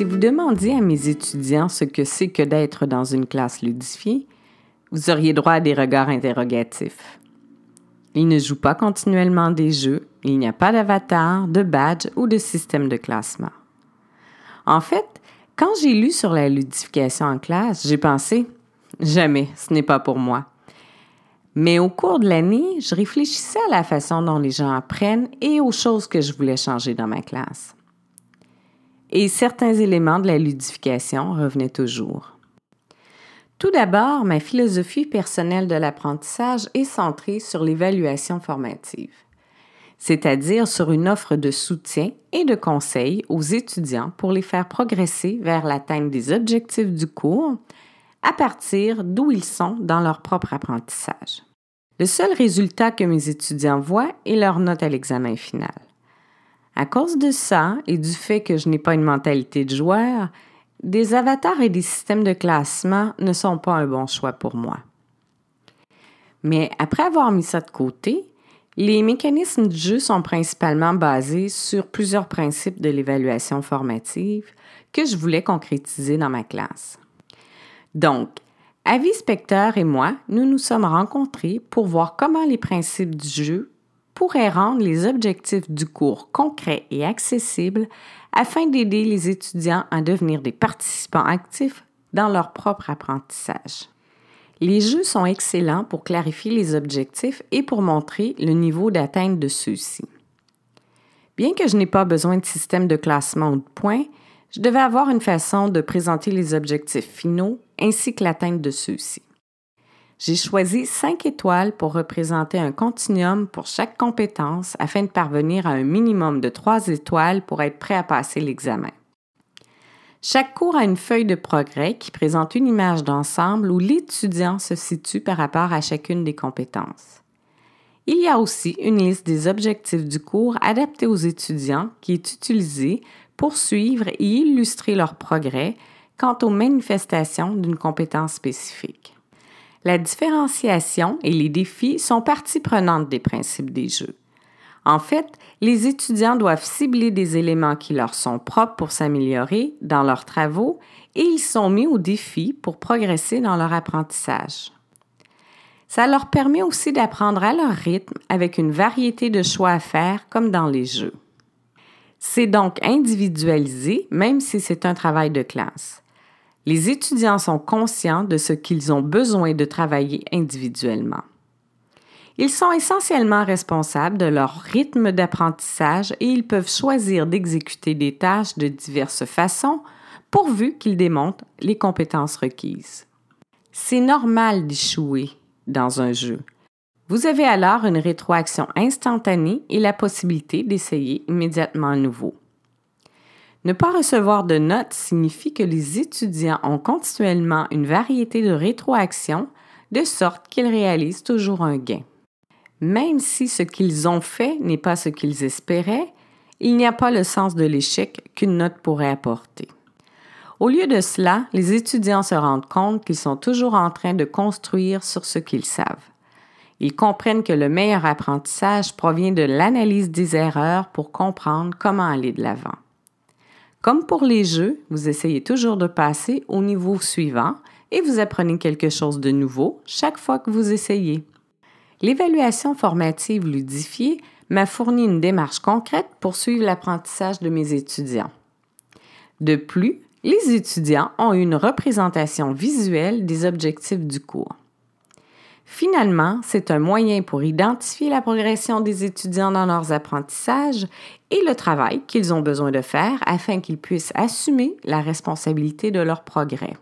Si vous demandiez à mes étudiants ce que c'est que d'être dans une classe ludifiée, vous auriez droit à des regards interrogatifs. Ils ne jouent pas continuellement des jeux, il n'y a pas d'avatar, de badge ou de système de classement. En fait, quand j'ai lu sur la ludification en classe, j'ai pensé jamais, ce n'est pas pour moi. Mais au cours de l'année, je réfléchissais à la façon dont les gens apprennent et aux choses que je voulais changer dans ma classe et certains éléments de la ludification revenaient toujours. Tout d'abord, ma philosophie personnelle de l'apprentissage est centrée sur l'évaluation formative, c'est-à-dire sur une offre de soutien et de conseils aux étudiants pour les faire progresser vers l'atteinte des objectifs du cours à partir d'où ils sont dans leur propre apprentissage. Le seul résultat que mes étudiants voient est leur note à l'examen final. À cause de ça et du fait que je n'ai pas une mentalité de joueur, des avatars et des systèmes de classement ne sont pas un bon choix pour moi. Mais après avoir mis ça de côté, les mécanismes du jeu sont principalement basés sur plusieurs principes de l'évaluation formative que je voulais concrétiser dans ma classe. Donc, Avis Specter et moi, nous nous sommes rencontrés pour voir comment les principes du jeu pourrait rendre les objectifs du cours concrets et accessibles afin d'aider les étudiants à devenir des participants actifs dans leur propre apprentissage. Les jeux sont excellents pour clarifier les objectifs et pour montrer le niveau d'atteinte de ceux-ci. Bien que je n'ai pas besoin de système de classement ou de points, je devais avoir une façon de présenter les objectifs finaux ainsi que l'atteinte de ceux-ci. J'ai choisi cinq étoiles pour représenter un continuum pour chaque compétence afin de parvenir à un minimum de trois étoiles pour être prêt à passer l'examen. Chaque cours a une feuille de progrès qui présente une image d'ensemble où l'étudiant se situe par rapport à chacune des compétences. Il y a aussi une liste des objectifs du cours adaptés aux étudiants qui est utilisée pour suivre et illustrer leur progrès quant aux manifestations d'une compétence spécifique la différenciation et les défis sont partie prenante des principes des jeux. En fait, les étudiants doivent cibler des éléments qui leur sont propres pour s'améliorer dans leurs travaux et ils sont mis au défi pour progresser dans leur apprentissage. Ça leur permet aussi d'apprendre à leur rythme avec une variété de choix à faire comme dans les jeux. C'est donc individualisé même si c'est un travail de classe. Les étudiants sont conscients de ce qu'ils ont besoin de travailler individuellement. Ils sont essentiellement responsables de leur rythme d'apprentissage et ils peuvent choisir d'exécuter des tâches de diverses façons pourvu qu'ils démontrent les compétences requises. C'est normal d'échouer dans un jeu. Vous avez alors une rétroaction instantanée et la possibilité d'essayer immédiatement à nouveau. Ne pas recevoir de notes signifie que les étudiants ont continuellement une variété de rétroactions, de sorte qu'ils réalisent toujours un gain. Même si ce qu'ils ont fait n'est pas ce qu'ils espéraient, il n'y a pas le sens de l'échec qu'une note pourrait apporter. Au lieu de cela, les étudiants se rendent compte qu'ils sont toujours en train de construire sur ce qu'ils savent. Ils comprennent que le meilleur apprentissage provient de l'analyse des erreurs pour comprendre comment aller de l'avant. Comme pour les jeux, vous essayez toujours de passer au niveau suivant et vous apprenez quelque chose de nouveau chaque fois que vous essayez. L'évaluation formative ludifiée m'a fourni une démarche concrète pour suivre l'apprentissage de mes étudiants. De plus, les étudiants ont une représentation visuelle des objectifs du cours. Finalement, c'est un moyen pour identifier la progression des étudiants dans leurs apprentissages et le travail qu'ils ont besoin de faire afin qu'ils puissent assumer la responsabilité de leur progrès.